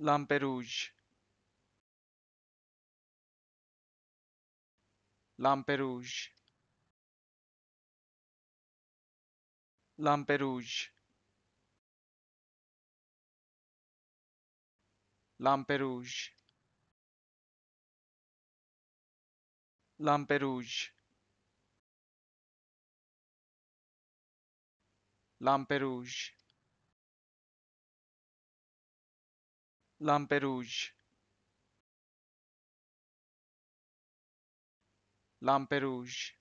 Lampedusa Lampedusa Lampedusa Lampedusa Lampedusa Lampedusa Lamperouge Lampedusa